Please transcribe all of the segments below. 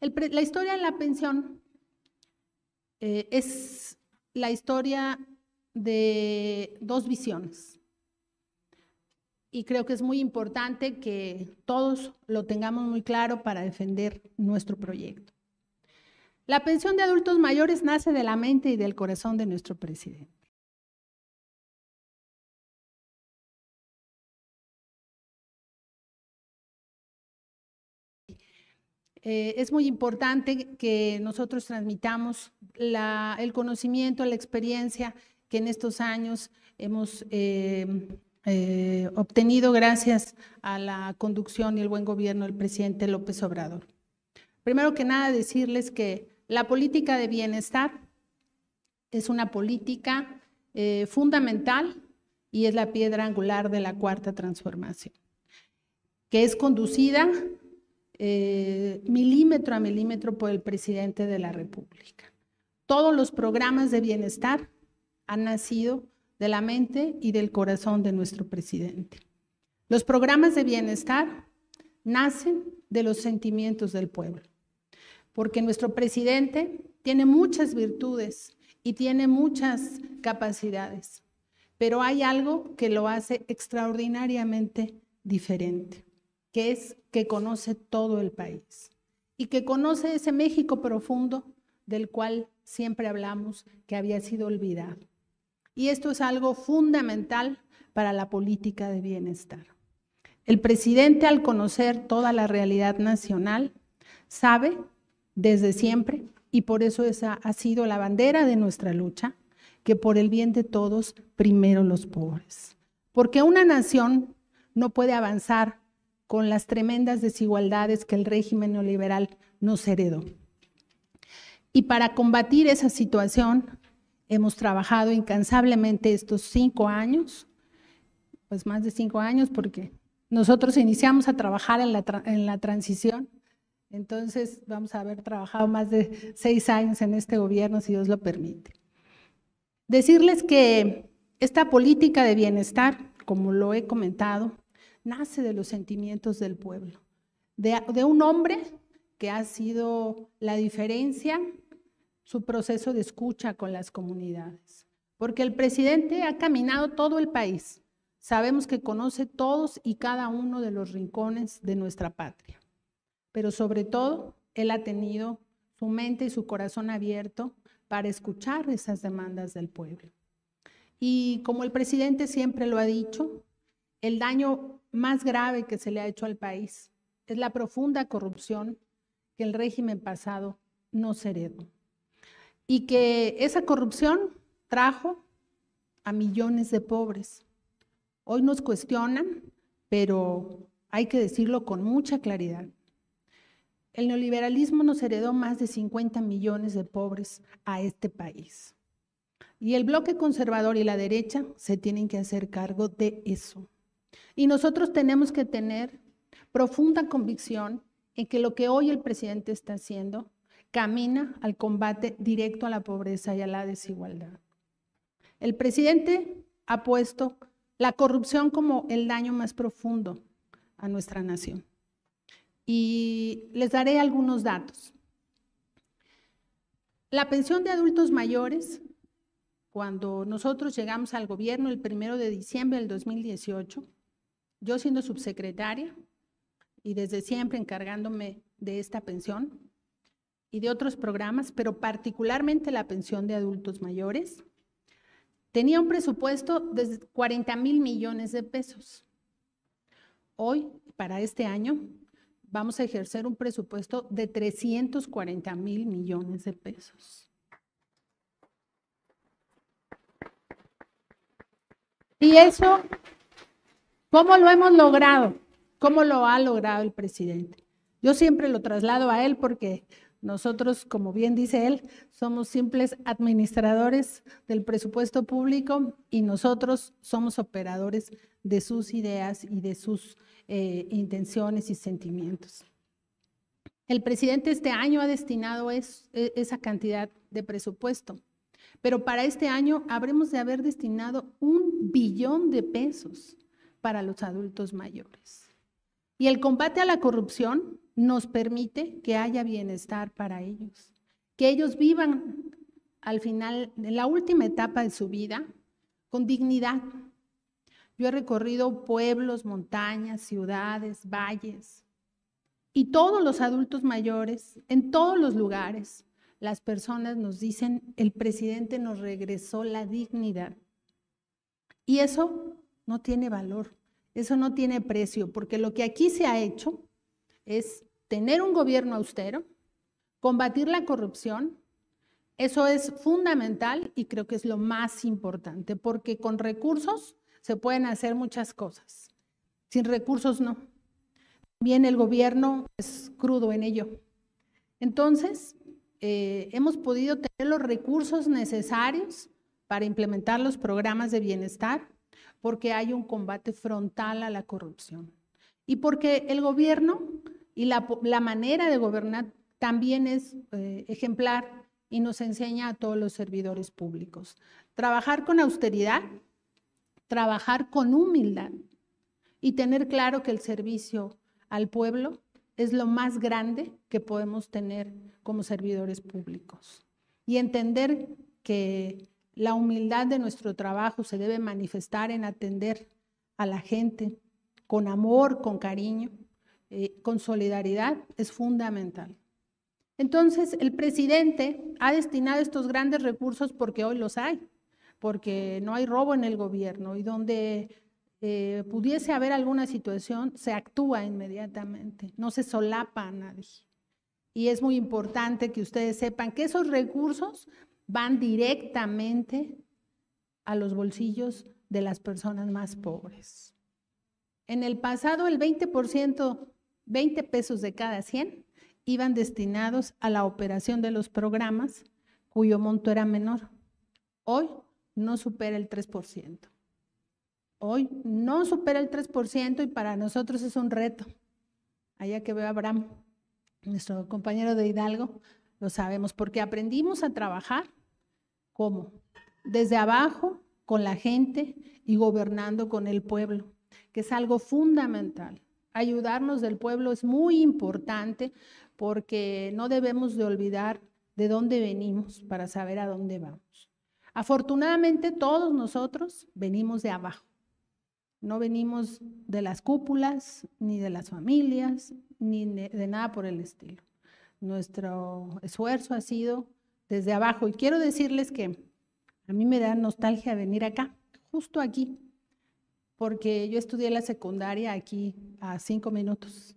la historia de la pensión eh, es la historia de dos visiones. Y creo que es muy importante que todos lo tengamos muy claro para defender nuestro proyecto. La pensión de adultos mayores nace de la mente y del corazón de nuestro presidente. Eh, es muy importante que nosotros transmitamos el conocimiento, la experiencia que en estos años hemos eh, eh, obtenido gracias a la conducción y el buen gobierno del presidente López Obrador. Primero que nada, decirles que la política de bienestar es una política fundamental y es la piedra angular de la cuarta transformación, que es conducida eh, milímetro a milímetro por el presidente de la República. Todos los programas de bienestar han nacido de la mente y del corazón de nuestro presidente. Los programas de bienestar nacen de los sentimientos del pueblo, porque nuestro presidente tiene muchas virtudes y tiene muchas capacidades, pero hay algo que lo hace extraordinariamente diferente que es que conoce todo el país y que conoce ese México profundo del cual siempre hablamos que había sido olvidado. Y esto es algo fundamental para la política de bienestar. El presidente, al conocer toda la realidad nacional, sabe desde siempre, y por eso esa ha sido la bandera de nuestra lucha, que por el bien de todos, primero los pobres. Porque una nación no puede avanzar con las tremendas desigualdades que el régimen neoliberal nos heredó. Y para combatir esa situación, hemos trabajado incansablemente estos cinco años, pues más de cinco años, porque nosotros iniciamos a trabajar en la, en la transición, entonces vamos a haber trabajado más de seis años en este gobierno, si Dios lo permite. Decirles que esta política de bienestar, como lo he comentado, nace de los sentimientos del pueblo, de, un hombre que ha sido la diferencia, su proceso de escucha con las comunidades. Porque el presidente ha caminado todo el país. Sabemos que conoce todos y cada uno de los rincones de nuestra patria. Pero sobre todo, él ha tenido su mente y su corazón abierto para escuchar esas demandas del pueblo. Y como el presidente siempre lo ha dicho, el daño más grave que se le ha hecho al país es la profunda corrupción que el régimen pasado nos heredó. Y que esa corrupción trajo a millones de pobres. Hoy nos cuestionan, pero hay que decirlo con mucha claridad. El neoliberalismo nos heredó más de 50 millones de pobres a este país. Y el bloque conservador y la derecha se tienen que hacer cargo de eso. Y nosotros tenemos que tener profunda convicción en que lo que hoy el presidente está haciendo camina al combate directo a la pobreza y a la desigualdad. El presidente ha puesto la corrupción como el daño más profundo a nuestra nación. Y les daré algunos datos. La pensión de adultos mayores, cuando nosotros llegamos al gobierno el primero de diciembre del 2018, yo siendo subsecretaria y desde siempre encargándome de esta pensión y de otros programas, pero particularmente la pensión de adultos mayores, tenía un presupuesto de 40 mil millones de pesos. Hoy, para este año, vamos a ejercer un presupuesto de 340 mil millones de pesos. Y eso ¿Cómo lo hemos logrado? ¿Cómo lo ha logrado el presidente? Yo siempre lo traslado a él porque nosotros, como bien dice él, somos simples administradores del presupuesto público y nosotros somos operadores de sus ideas y de sus eh, intenciones y sentimientos. El presidente este año ha destinado e, esa cantidad de presupuesto, pero para este año habremos de haber destinado un billón de pesos para los adultos mayores. Y el combate a la corrupción nos permite que haya bienestar para ellos, que ellos vivan al final, en la última etapa de su vida, con dignidad. Yo he recorrido pueblos, montañas, ciudades, valles, y todos los adultos mayores, en todos los lugares, las personas nos dicen, el presidente nos regresó la dignidad. Y eso no tiene valor, eso no tiene precio, porque lo que aquí se ha hecho es tener un gobierno austero, combatir la corrupción, eso es fundamental y creo que es lo más importante, porque con recursos se pueden hacer muchas cosas, sin recursos no. Bien, el gobierno es crudo en ello. Entonces, eh, hemos podido tener los recursos necesarios para implementar los programas de bienestar porque hay un combate frontal a la corrupción y porque el gobierno y la, manera de gobernar también es eh, ejemplar y nos enseña a todos los servidores públicos. Trabajar con austeridad, trabajar con humildad y tener claro que el servicio al pueblo es lo más grande que podemos tener como servidores públicos. Y entender que la humildad de nuestro trabajo se debe manifestar en atender a la gente con amor, con cariño, eh, con solidaridad. Es fundamental. Entonces, el presidente ha destinado estos grandes recursos porque hoy los hay, porque no hay robo en el gobierno y donde eh, pudiese haber alguna situación, se actúa inmediatamente, no se solapa a nadie. Y es muy importante que ustedes sepan que esos recursos van directamente a los bolsillos de las personas más pobres. En el pasado, el 20%, 20 pesos de cada 100, iban destinados a la operación de los programas cuyo monto era menor. Hoy no supera el 3%. Hoy no supera el 3% y para nosotros es un reto. Allá que veo a Abraham, nuestro compañero de Hidalgo, lo sabemos, porque aprendimos a trabajar ¿Cómo? Desde abajo, con la gente y gobernando con el pueblo, que es algo fundamental. Ayudarnos del pueblo es muy importante porque no debemos de olvidar de dónde venimos para saber a dónde vamos. Afortunadamente todos nosotros venimos de abajo. No venimos de las cúpulas, ni de las familias, ni de nada por el estilo. Nuestro esfuerzo ha sido desde abajo. Y quiero decirles que a mí me da nostalgia venir acá, justo aquí, porque yo estudié la secundaria aquí a cinco minutos.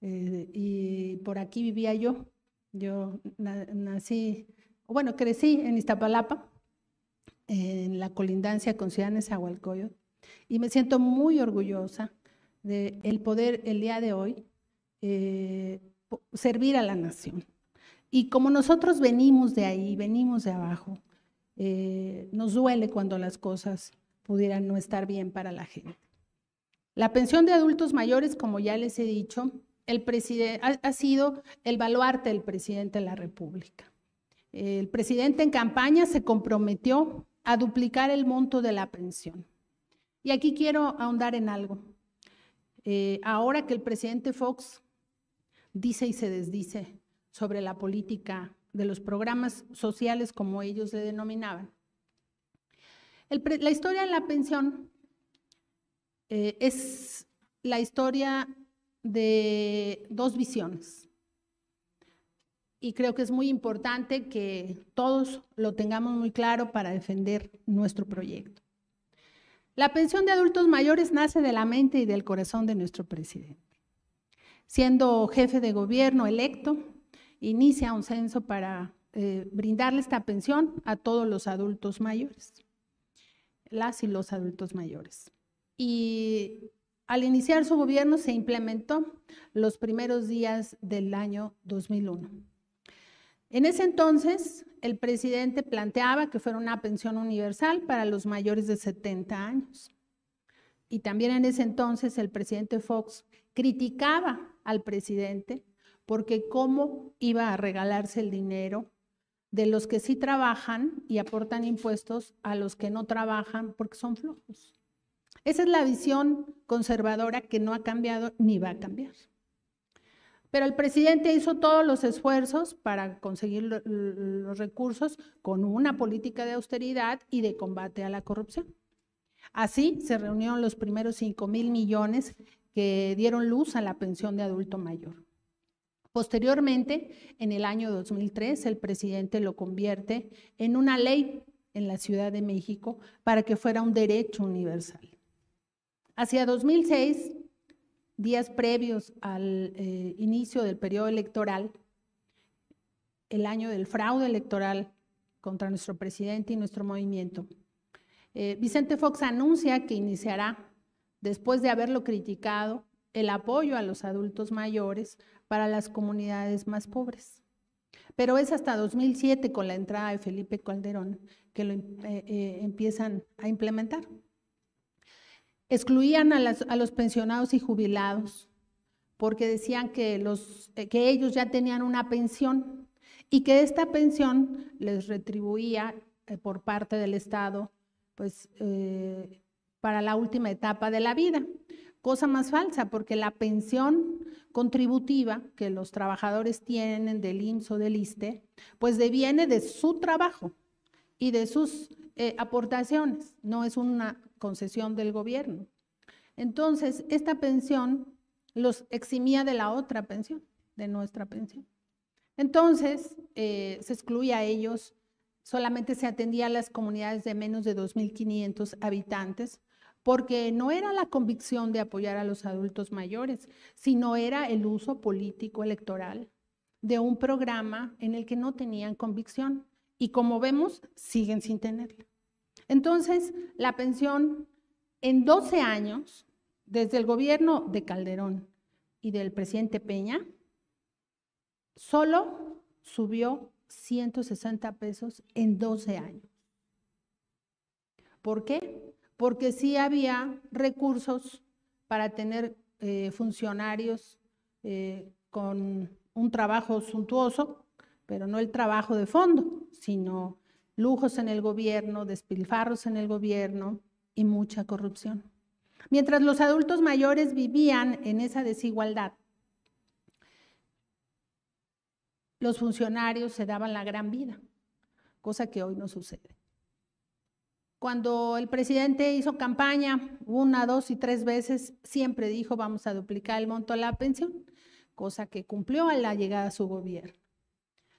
Eh, y por aquí vivía yo. Yo nací, bueno, crecí en Iztapalapa, en la colindancia con Ciudad Nezahualcóyotl, y me siento muy orgullosa de el poder el día de hoy eh, servir a la nación. Y como nosotros venimos de ahí, venimos de abajo, eh, nos duele cuando las cosas pudieran no estar bien para la gente. La pensión de adultos mayores, como ya les he dicho, ha, sido el baluarte del presidente de la República. El presidente en campaña se comprometió a duplicar el monto de la pensión. Y aquí quiero ahondar en algo. Eh, ahora que el presidente Fox dice y se desdice sobre la política de los programas sociales, como ellos le denominaban. la historia de la pensión eh, es la historia de dos visiones. Y creo que es muy importante que todos lo tengamos muy claro para defender nuestro proyecto. La pensión de adultos mayores nace de la mente y del corazón de nuestro presidente. Siendo jefe de gobierno electo, inicia un censo para eh, brindarle esta pensión a todos los adultos mayores, las y los adultos mayores. Y al iniciar su gobierno se implementó los primeros días del año 2001. En ese entonces, el presidente planteaba que fuera una pensión universal para los mayores de 70 años. Y también en ese entonces el presidente Fox criticaba al presidente porque cómo iba a regalarse el dinero de los que sí trabajan y aportan impuestos a los que no trabajan porque son flojos. Esa es la visión conservadora que no ha cambiado ni va a cambiar. Pero el presidente hizo todos los esfuerzos para conseguir los recursos con una política de austeridad y de combate a la corrupción. Así se reunieron los primeros 5 mil millones que dieron luz a la pensión de adulto mayor. Posteriormente, en el año 2003, el presidente lo convierte en una ley en la Ciudad de México para que fuera un derecho universal. Hacia 2006, días previos al eh, inicio del periodo electoral, el año del fraude electoral contra nuestro presidente y nuestro movimiento, eh, Vicente Fox anuncia que iniciará, después de haberlo criticado, el apoyo a los adultos mayores para las comunidades más pobres. Pero es hasta 2007, con la entrada de Felipe Calderón, que lo eh, eh, empiezan a implementar. Excluían a, los pensionados y jubilados porque decían que, eh, que ellos ya tenían una pensión y que esta pensión les retribuía por parte del Estado pues, para la última etapa de la vida. Cosa más falsa, porque la pensión contributiva que los trabajadores tienen del IMSS o del ISTE, pues deviene de su trabajo y de sus eh, aportaciones, no es una concesión del gobierno. Entonces, esta pensión los eximía de la otra pensión, de nuestra pensión. Entonces, eh, se excluía a ellos, solamente se atendía a las comunidades de menos de 2.500 habitantes, porque no era la convicción de apoyar a los adultos mayores, sino era el uso político electoral de un programa en el que no tenían convicción y como vemos, siguen sin tenerla. Entonces, la pensión en 12 años, desde el gobierno de Calderón y del presidente Peña, solo subió 160 pesos en 12 años. ¿Por qué? porque sí había recursos para tener eh, funcionarios eh, con un trabajo suntuoso, pero no el trabajo de fondo, sino lujos en el gobierno, despilfarros en el gobierno y mucha corrupción. Mientras los adultos mayores vivían en esa desigualdad, los funcionarios se daban la gran vida, cosa que hoy no sucede. Cuando el presidente hizo campaña una, dos y tres veces, siempre dijo vamos a duplicar el monto de la pensión, cosa que cumplió a la llegada a su gobierno.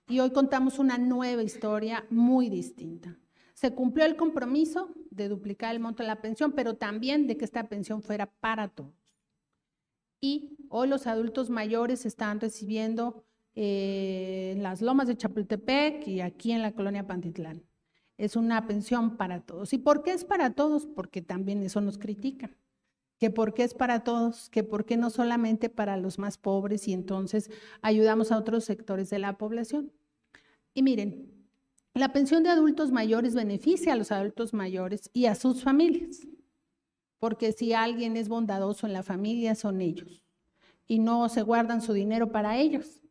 Y hoy contamos una nueva historia muy distinta. Se cumplió el compromiso de duplicar el monto de la pensión, pero también de que esta pensión fuera para todos. Y hoy los adultos mayores están recibiendo eh, en las lomas de Chapultepec y aquí en la colonia Pantitlán es una pensión para todos. ¿Y por qué es para todos? Porque también eso nos critican. Que por qué es para todos, que por qué no solamente para los más pobres y entonces ayudamos a otros sectores de la población. Y miren, la pensión de adultos mayores beneficia a los adultos mayores y a sus familias, porque si alguien es bondadoso en la familia son ellos y no se guardan su dinero para ellos,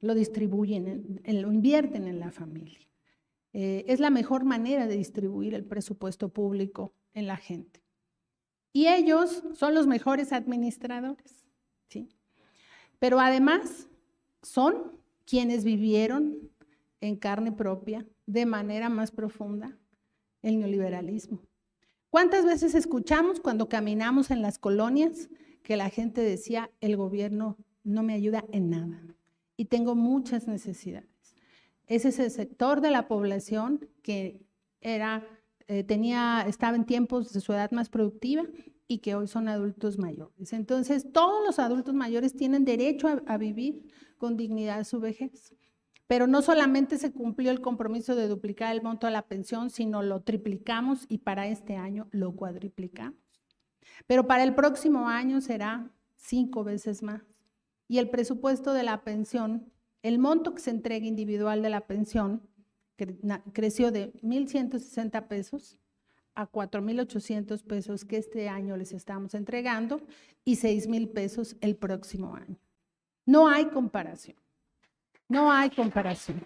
lo distribuyen, lo invierten en la familia. Eh, es la mejor manera de distribuir el presupuesto público en la gente. Y ellos son los mejores administradores, ¿sí? Pero además son quienes vivieron en carne propia, de manera más profunda, el neoliberalismo. ¿Cuántas veces escuchamos cuando caminamos en las colonias que la gente decía, el gobierno no me ayuda en nada y tengo muchas necesidades? Ese es el sector de la población que era, eh, tenía, estaba en tiempos de su edad más productiva y que hoy son adultos mayores. Entonces, todos los adultos mayores tienen derecho a, vivir con dignidad su vejez. Pero no solamente se cumplió el compromiso de duplicar el monto a la pensión, sino lo triplicamos y para este año lo cuadriplicamos. Pero para el próximo año será cinco veces más. Y el presupuesto de la pensión el monto que se entrega individual de la pensión creció de 1.160 pesos a 4.800 pesos que este año les estamos entregando y 6.000 pesos el próximo año. No hay comparación. No hay comparación.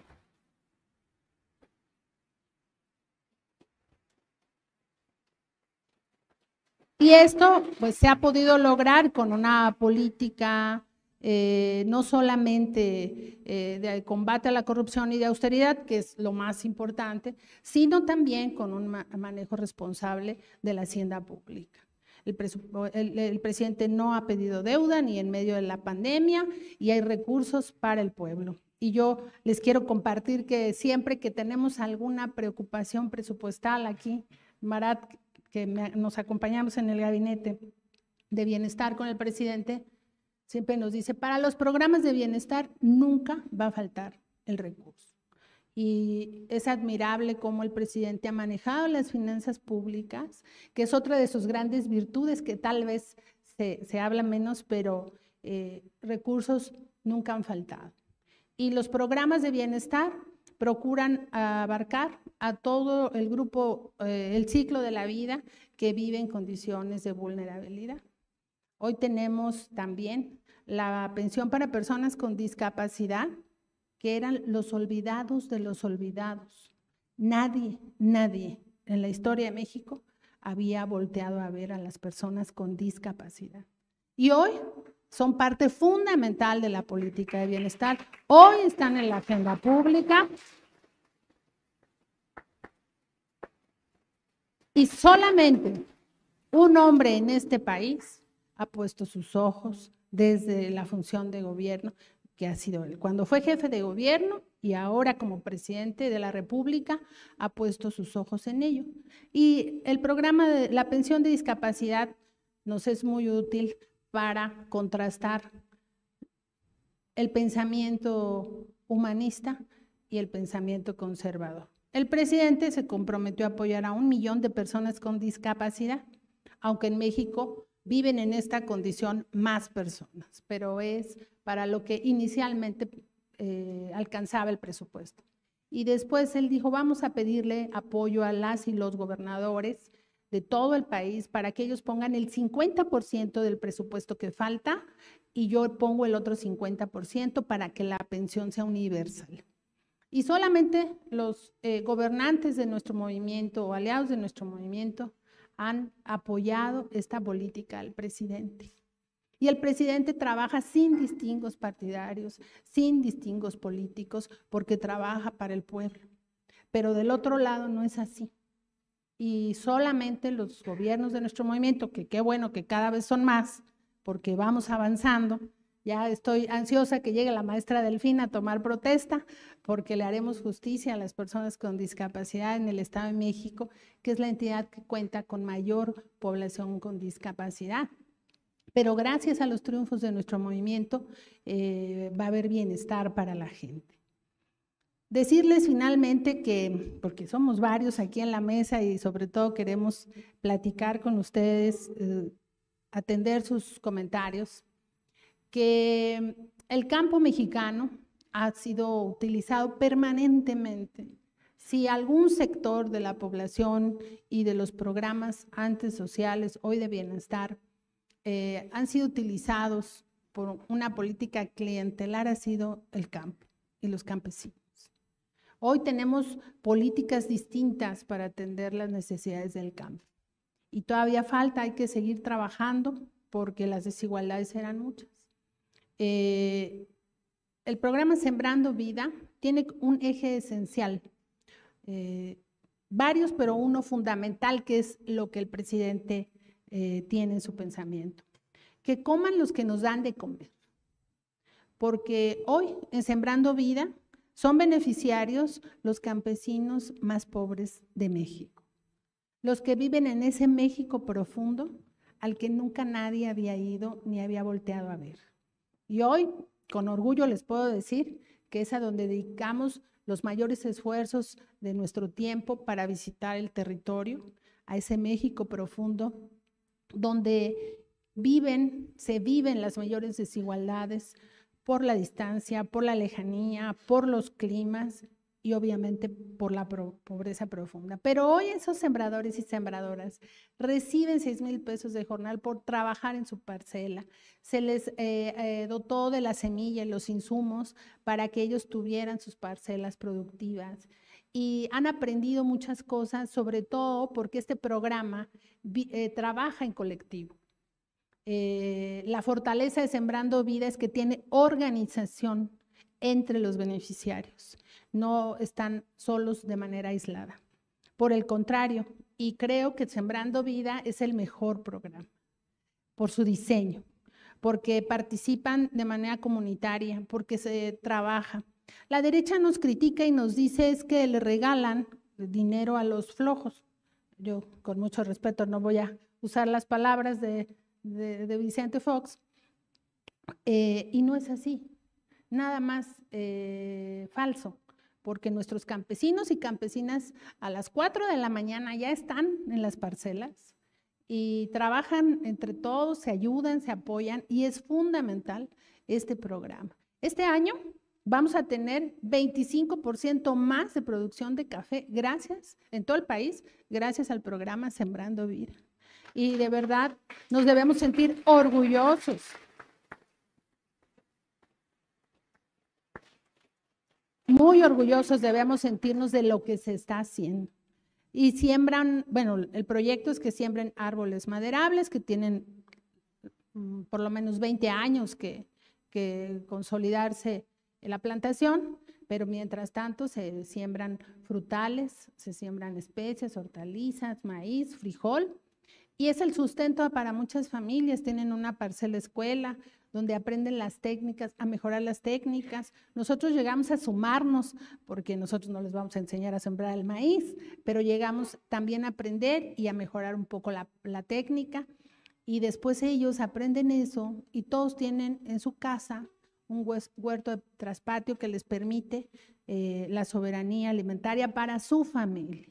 Y esto pues se ha podido lograr con una política eh, no solamente eh, de combate a la corrupción y de austeridad, que es lo más importante, sino también con un manejo responsable de la hacienda pública. El, presidente no ha pedido deuda ni en medio de la pandemia y hay recursos para el pueblo. Y yo les quiero compartir que siempre que tenemos alguna preocupación presupuestal aquí, Marat, que nos acompañamos en el gabinete de bienestar con el presidente, siempre nos dice, para los programas de bienestar nunca va a faltar el recurso. Y es admirable cómo el presidente ha manejado las finanzas públicas, que es otra de sus grandes virtudes, que tal vez se, habla menos, pero eh, recursos nunca han faltado. Y los programas de bienestar procuran abarcar a todo el grupo, eh, el ciclo de la vida que vive en condiciones de vulnerabilidad. Hoy tenemos también la pensión para personas con discapacidad, que eran los olvidados de los olvidados. Nadie, nadie en la historia de México había volteado a ver a las personas con discapacidad. Y hoy son parte fundamental de la política de bienestar. Hoy están en la agenda pública. Y solamente un hombre en este país ha puesto sus ojos desde la función de gobierno que ha sido él. Cuando fue jefe de gobierno y ahora como presidente de la República, ha puesto sus ojos en ello. Y el programa de la pensión de discapacidad nos es muy útil para contrastar el pensamiento humanista y el pensamiento conservador. El presidente se comprometió a apoyar a un millón de personas con discapacidad, aunque en México viven en esta condición más personas, pero es para lo que inicialmente eh, alcanzaba el presupuesto. Y después él dijo, vamos a pedirle apoyo a las y los gobernadores de todo el país para que ellos pongan el 50% del presupuesto que falta y yo pongo el otro 50% para que la pensión sea universal. Y solamente los eh, gobernantes de nuestro movimiento o aliados de nuestro movimiento han apoyado esta política al presidente. Y el presidente trabaja sin distingos partidarios, sin distingos políticos, porque trabaja para el pueblo. Pero del otro lado no es así. Y solamente los gobiernos de nuestro movimiento, que qué bueno que cada vez son más, porque vamos avanzando, ya estoy ansiosa que llegue la maestra Delfina a tomar protesta porque le haremos justicia a las personas con discapacidad en el Estado de México, que es la entidad que cuenta con mayor población con discapacidad. Pero gracias a los triunfos de nuestro movimiento eh, va a haber bienestar para la gente. Decirles finalmente que, porque somos varios aquí en la mesa y sobre todo queremos platicar con ustedes, eh, atender sus comentarios, que el campo mexicano ha sido utilizado permanentemente. Si algún sector de la población y de los programas antes sociales, hoy de bienestar, eh, han sido utilizados por una política clientelar, ha sido el campo y los campesinos. Hoy tenemos políticas distintas para atender las necesidades del campo. Y todavía falta, hay que seguir trabajando porque las desigualdades eran muchas. Eh, el programa Sembrando Vida tiene un eje esencial, eh, varios, pero uno fundamental, que es lo que el presidente eh, tiene en su pensamiento. Que coman los que nos dan de comer, porque hoy en Sembrando Vida son beneficiarios los campesinos más pobres de México, los que viven en ese México profundo al que nunca nadie había ido ni había volteado a ver. Y hoy, con orgullo, les puedo decir que es a donde dedicamos los mayores esfuerzos de nuestro tiempo para visitar el territorio, a ese México profundo, donde viven, se viven las mayores desigualdades por la distancia, por la lejanía, por los climas, y obviamente por la pobreza profunda. Pero hoy esos sembradores y sembradoras reciben 6 mil pesos de jornal por trabajar en su parcela. Se les eh, eh, dotó de la semilla y los insumos para que ellos tuvieran sus parcelas productivas. Y han aprendido muchas cosas, sobre todo porque este programa eh, trabaja en colectivo. la fortaleza de Sembrando Vida es que tiene organización entre los beneficiarios, no están solos de manera aislada. Por el contrario, y creo que Sembrando Vida es el mejor programa por su diseño, porque participan de manera comunitaria, porque se trabaja. La derecha nos critica y nos dice es que le regalan dinero a los flojos. Yo con mucho respeto no voy a usar las palabras de, Vicente Fox. Eh, y no es así nada más eh, falso, porque nuestros campesinos y campesinas a las 4 de la mañana ya están en las parcelas y trabajan entre todos, se ayudan, se apoyan y es fundamental este programa. Este año vamos a tener 25% más de producción de café gracias en todo el país, gracias al programa Sembrando Vida. Y de verdad nos debemos sentir orgullosos muy orgullosos debemos sentirnos de lo que se está haciendo. Y siembran, bueno, el proyecto es que siembren árboles maderables que tienen mm, por lo menos 20 años que, que consolidarse en la plantación, pero mientras tanto se siembran frutales, se siembran especies, hortalizas, maíz, frijol, y es el sustento para muchas familias. Tienen una parcela escuela, donde aprenden las técnicas, a mejorar las técnicas. Nosotros llegamos a sumarnos, porque nosotros no les vamos a enseñar a sembrar el maíz, pero llegamos también a aprender y a mejorar un poco la, técnica. Y después ellos aprenden eso y todos tienen en su casa un huerto de patio que les permite eh, la soberanía alimentaria para su familia.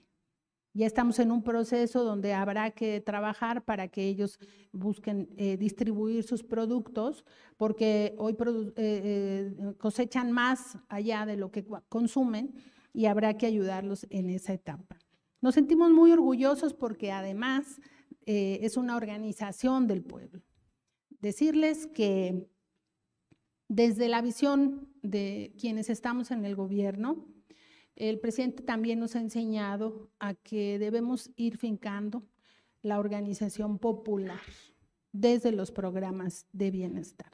Ya estamos en un proceso donde habrá que trabajar para que ellos busquen eh, distribuir sus productos, porque hoy eh, eh, cosechan más allá de lo que consumen y habrá que ayudarlos en esa etapa. Nos sentimos muy orgullosos porque además es una organización del pueblo. Decirles que desde la visión de quienes estamos en el gobierno, el presidente también nos ha enseñado a que debemos ir fincando la organización popular desde los programas de bienestar.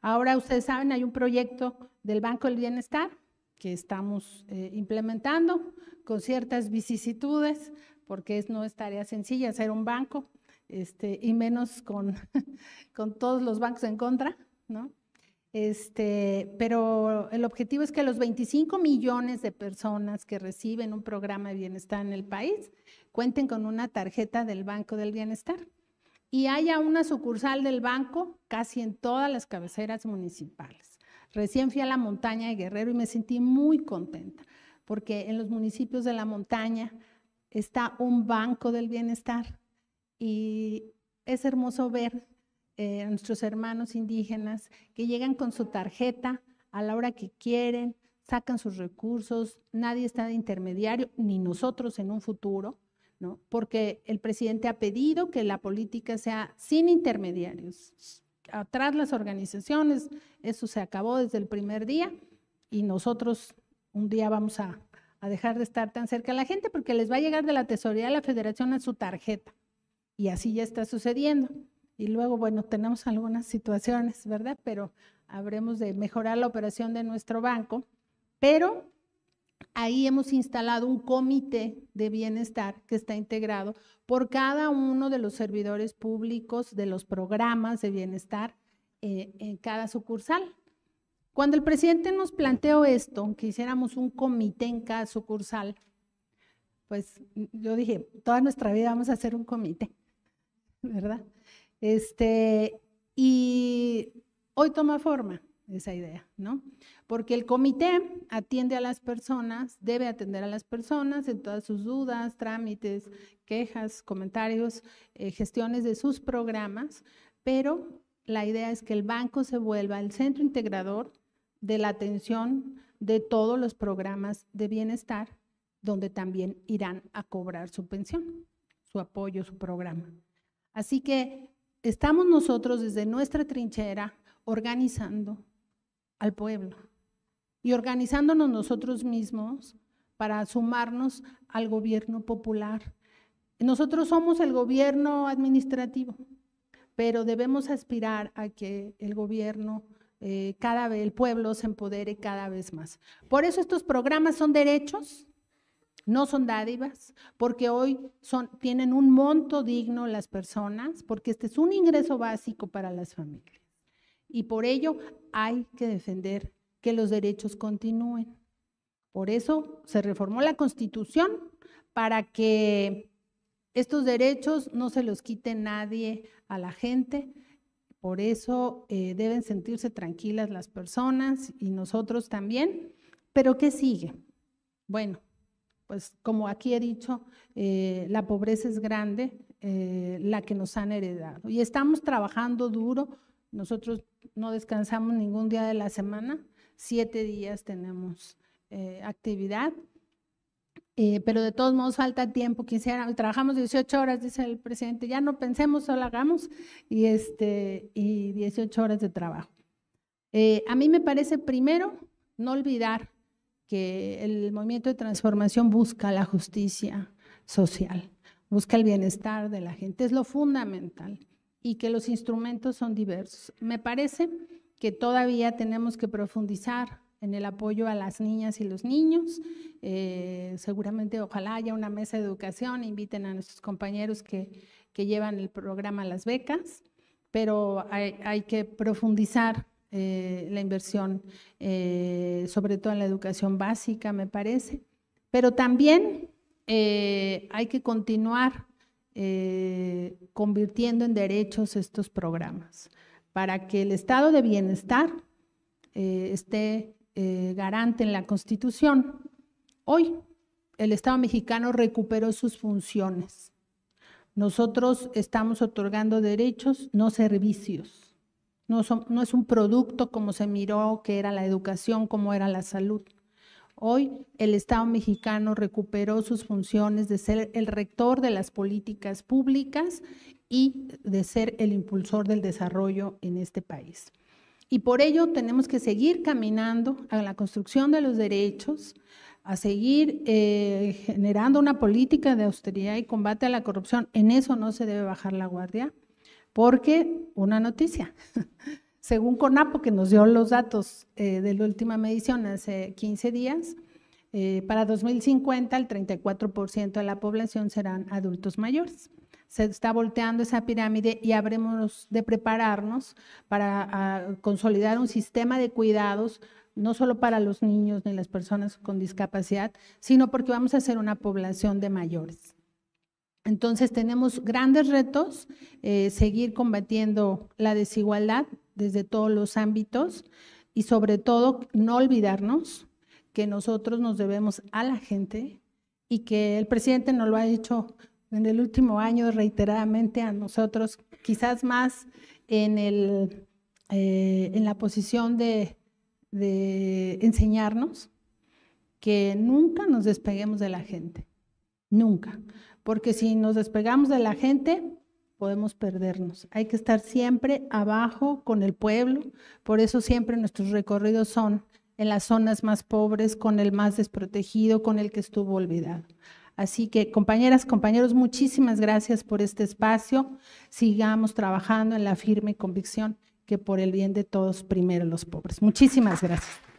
Ahora ustedes saben, hay un proyecto del Banco del Bienestar que estamos eh, implementando con ciertas vicisitudes, porque es, no es tarea sencilla hacer un banco, este, y menos con, con todos los bancos en contra, ¿no? Este, pero el objetivo es que los 25 millones de personas que reciben un programa de bienestar en el país cuenten con una tarjeta del Banco del Bienestar y haya una sucursal del banco casi en todas las cabeceras municipales. Recién fui a la montaña de Guerrero y me sentí muy contenta porque en los municipios de la montaña está un banco del bienestar y es hermoso ver eh, nuestros hermanos indígenas que llegan con su tarjeta a la hora que quieren, sacan sus recursos, nadie está de intermediario, ni nosotros en un futuro, Porque el presidente ha pedido que la política sea sin intermediarios, atrás las organizaciones, eso se acabó desde el primer día y nosotros un día vamos a, a dejar de estar tan cerca a la gente porque les va a llegar de la tesorería de la federación a su tarjeta. Y así ya está sucediendo. Y luego, bueno, tenemos algunas situaciones, ¿verdad? Pero habremos de mejorar la operación de nuestro banco. Pero ahí hemos instalado un comité de bienestar que está integrado por cada uno de los servidores públicos de los programas de bienestar eh, en cada sucursal. Cuando el presidente nos planteó esto, que hiciéramos un comité en cada sucursal, pues yo dije, toda nuestra vida vamos a hacer un comité, ¿verdad? Este, y hoy toma forma esa idea, ¿no? Porque el comité atiende a las personas, debe atender a las personas en todas sus dudas, trámites, quejas, comentarios, eh, gestiones de sus programas, pero la idea es que el banco se vuelva el centro integrador de la atención de todos los programas de bienestar, donde también irán a cobrar su pensión, su apoyo, su programa. Así que estamos nosotros desde nuestra trinchera organizando al pueblo y organizándonos nosotros mismos para sumarnos al gobierno popular. Nosotros somos el gobierno administrativo, pero debemos aspirar a que el gobierno, eh, cada vez, el pueblo se empodere cada vez más. Por eso estos programas son derechos, no son dádivas, porque hoy tienen un monto digno las personas, porque este es un ingreso básico para las familias. Y por ello hay que defender que los derechos continúen. Por eso se reformó la Constitución para que estos derechos no se los quite nadie a la gente. Por eso eh, deben sentirse tranquilas las personas y nosotros también. Pero ¿qué sigue? Bueno, pues como aquí he dicho, eh, la pobreza es grande, eh, la que nos han heredado. Y estamos trabajando duro, nosotros no descansamos ningún día de la semana, siete días tenemos eh, actividad, pero de todos modos falta tiempo, quisiera, trabajamos 18 horas, dice el presidente, ya no pensemos, solo hagamos, y, este, y 18 horas de trabajo. a mí me parece primero no olvidar que el movimiento de transformación busca la justicia social, busca el bienestar de la gente, es lo fundamental y que los instrumentos son diversos. Me parece que todavía tenemos que profundizar en el apoyo a las niñas y los niños. Eh, seguramente ojalá haya una mesa de educación, inviten a nuestros compañeros que, llevan el programa Las Becas, pero hay, hay que profundizar eh, la inversión, eh, sobre todo en la educación básica, me parece. Pero también eh, hay que continuar convirtiendo en derechos estos programas para que el estado de bienestar esté garante en la Constitución. Hoy el Estado mexicano recuperó sus funciones. Nosotros estamos otorgando derechos, no servicios. No, es un producto como se miró que era la educación, como era la salud. Hoy el Estado mexicano recuperó sus funciones de ser el rector de las políticas públicas y de ser el impulsor del desarrollo en este país. Y por ello tenemos que seguir caminando a la construcción de los derechos, a seguir eh, generando una política de austeridad y combate a la corrupción. En eso no se debe bajar la guardia. Porque una noticia, según CONAPO, que nos dio los datos eh, de la última medición hace 15 días, eh, para 2050 el 34% de la población serán adultos mayores. Se está volteando esa pirámide y habremos de prepararnos para consolidar un sistema de cuidados no solo para los niños ni las personas con discapacidad, sino porque vamos a ser una población de mayores. Entonces tenemos grandes retos, eh, seguir combatiendo la desigualdad desde todos los ámbitos y sobre todo no olvidarnos que nosotros nos debemos a la gente y que el presidente nos lo ha dicho en el último año reiteradamente a nosotros, quizás más en, eh, la posición de enseñarnos que nunca nos despeguemos de la gente, nunca porque si nos despegamos de la gente, podemos perdernos. Hay que estar siempre abajo con el pueblo, por eso siempre nuestros recorridos son en las zonas más pobres, con el más desprotegido, con el que estuvo olvidado. Así que compañeras, compañeros, muchísimas gracias por este espacio. Sigamos trabajando en la firme convicción que por el bien de todos, primero los pobres. Muchísimas gracias.